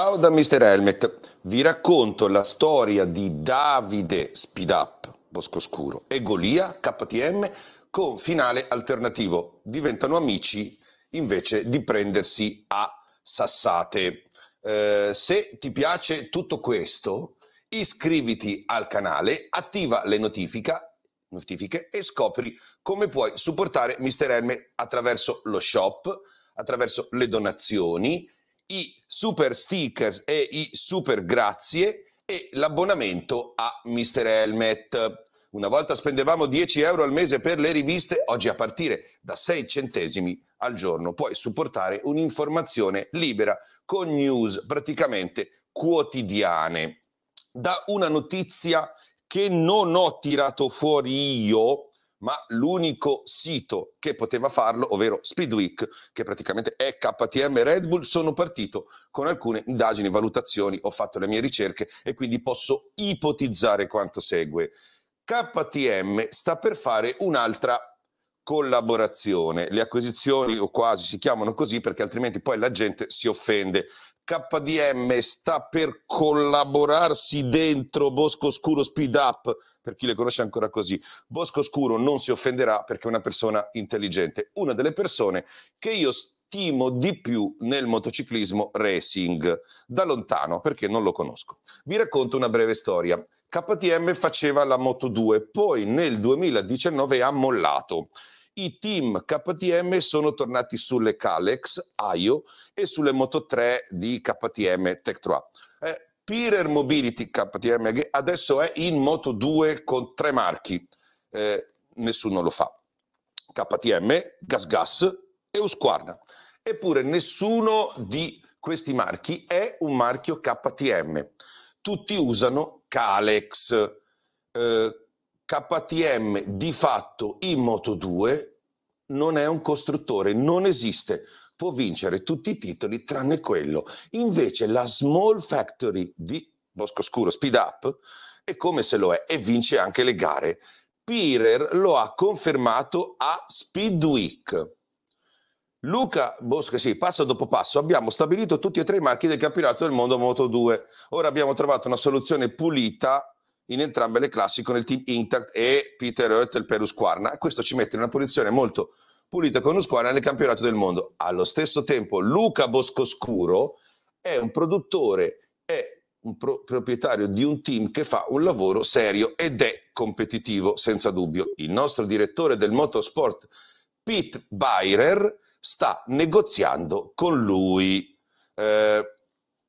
Ciao da Mr. Helmet, vi racconto la storia di Davide Speedup, Bosco Scuro, e Golia KTM con finale alternativo. Diventano amici invece di prendersi a sassate. Eh, se ti piace tutto questo, iscriviti al canale, attiva le notifiche e scopri come puoi supportare Mr. Helmet attraverso lo shop, attraverso le donazioni i super stickers e i super grazie e l'abbonamento a Mr. Helmet. Una volta spendevamo 10 euro al mese per le riviste, oggi a partire da 6 centesimi al giorno puoi supportare un'informazione libera con news praticamente quotidiane. Da una notizia che non ho tirato fuori io, ma l'unico sito che poteva farlo, ovvero Speedweek, che praticamente è KTM Red Bull, sono partito con alcune indagini, valutazioni, ho fatto le mie ricerche e quindi posso ipotizzare quanto segue. KTM sta per fare un'altra collaborazione. Le acquisizioni o quasi si chiamano così perché altrimenti poi la gente si offende. KDM sta per collaborarsi dentro Bosco Oscuro Speed Up, per chi le conosce ancora così. Bosco Oscuro non si offenderà perché è una persona intelligente, una delle persone che io stimo di più nel motociclismo racing, da lontano perché non lo conosco. Vi racconto una breve storia. KTM faceva la Moto 2, poi nel 2019 ha mollato i team KTM sono tornati sulle Calex, Aio e sulle Moto 3 di KTM Tech 3. Eh, Pirer Mobility KTM adesso è in Moto 2 con tre marchi, eh, nessuno lo fa. KTM, Gas Gas e Usquarna. Eppure nessuno di questi marchi è un marchio KTM. Tutti usano Calex. Eh, KTM di fatto in Moto 2 non è un costruttore, non esiste. Può vincere tutti i titoli tranne quello. Invece la Small Factory di Bosco Scuro Speed Up è come se lo è e vince anche le gare. Pirer lo ha confermato a Speed Week. Luca Bosco, sì, passo dopo passo abbiamo stabilito tutti e tre i marchi del campionato del mondo Moto 2. Ora abbiamo trovato una soluzione pulita in entrambe le classi con il team Intact e Peter Oettel per Usquarna. Questo ci mette in una posizione molto pulita con Usquarna nel campionato del mondo. Allo stesso tempo Luca Boscoscuro è un produttore, è un pro- proprietario di un team che fa un lavoro serio ed è competitivo, senza dubbio. Il nostro direttore del motorsport, Pete Byrer, sta negoziando con lui. Eh,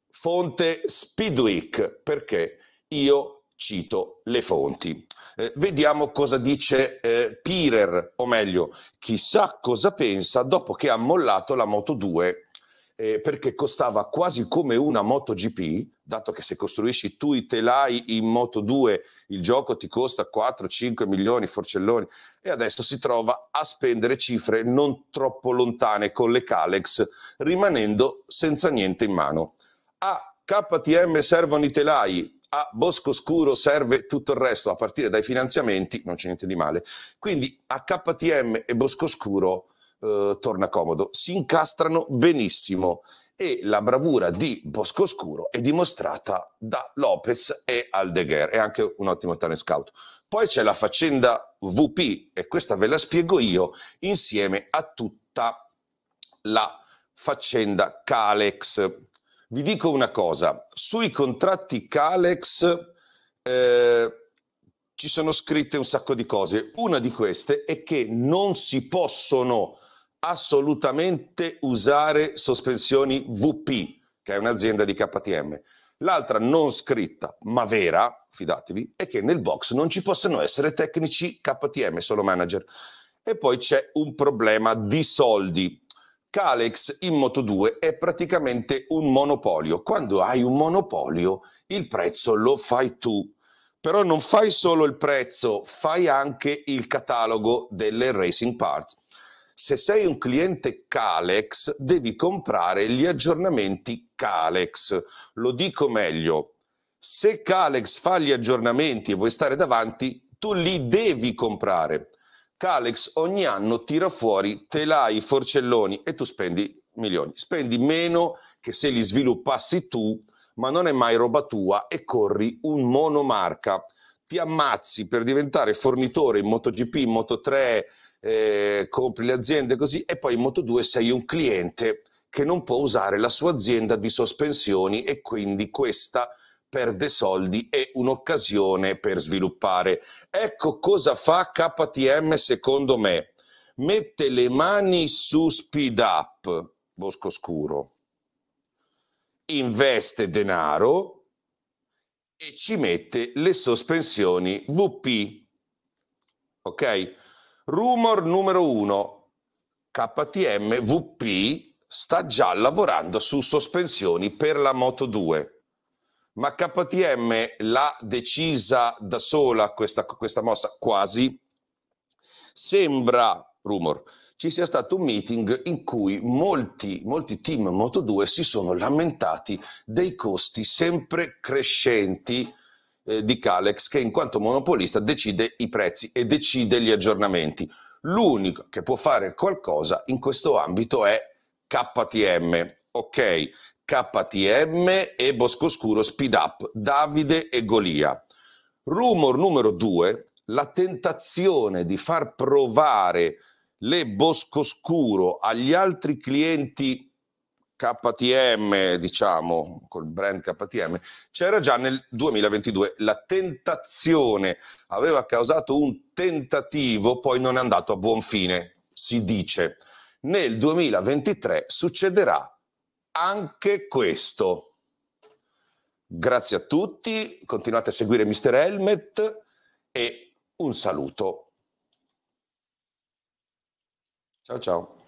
fonte Speedweek, perché io cito le fonti. Eh, vediamo cosa dice eh, Pirer, o meglio, chissà cosa pensa dopo che ha mollato la Moto 2 eh, perché costava quasi come una Moto GP, dato che se costruisci tu i telai in Moto 2 il gioco ti costa 4-5 milioni, forcelloni, e adesso si trova a spendere cifre non troppo lontane con le Calex, rimanendo senza niente in mano. A KTM servono i telai, a Bosco Scuro serve tutto il resto, a partire dai finanziamenti, non c'è niente di male. Quindi a KTM e Bosco Scuro eh, torna comodo, si incastrano benissimo e la bravura di Bosco Scuro è dimostrata da Lopez e Aldeguer, è anche un ottimo talent scout. Poi c'è la faccenda VP e questa ve la spiego io insieme a tutta la faccenda Calex. Vi dico una cosa, sui contratti Calex eh, ci sono scritte un sacco di cose. Una di queste è che non si possono assolutamente usare sospensioni VP, che è un'azienda di KTM. L'altra non scritta, ma vera, fidatevi, è che nel box non ci possono essere tecnici KTM, solo manager. E poi c'è un problema di soldi. Calex in Moto2 è praticamente un monopolio. Quando hai un monopolio, il prezzo lo fai tu. Però non fai solo il prezzo, fai anche il catalogo delle racing parts. Se sei un cliente Calex, devi comprare gli aggiornamenti Calex. Lo dico meglio, se Calex fa gli aggiornamenti e vuoi stare davanti, tu li devi comprare Calex ogni anno tira fuori telai, forcelloni e tu spendi milioni. Spendi meno che se li sviluppassi tu, ma non è mai roba tua e corri un monomarca. Ti ammazzi per diventare fornitore in MotoGP, in Moto3, eh, compri le aziende così e poi in Moto2 sei un cliente che non può usare la sua azienda di sospensioni e quindi questa perde soldi e un'occasione per sviluppare. Ecco cosa fa KTM secondo me. Mette le mani su Speed Up, Bosco Scuro, investe denaro e ci mette le sospensioni VP. Ok? Rumor numero uno, KTM VP sta già lavorando su sospensioni per la Moto 2 ma KTM l'ha decisa da sola questa, questa mossa quasi. Sembra, rumor, ci sia stato un meeting in cui molti, molti team Moto2 si sono lamentati dei costi sempre crescenti eh, di Calex che in quanto monopolista decide i prezzi e decide gli aggiornamenti. L'unico che può fare qualcosa in questo ambito è KTM. Ok, KTM e Boscoscuro Speed Up, Davide e Golia. Rumor numero due, la tentazione di far provare le Boscoscuro agli altri clienti KTM, diciamo, col brand KTM, c'era già nel 2022. La tentazione aveva causato un tentativo, poi non è andato a buon fine, si dice. Nel 2023 succederà anche questo. Grazie a tutti, continuate a seguire Mr. Helmet e un saluto. Ciao ciao.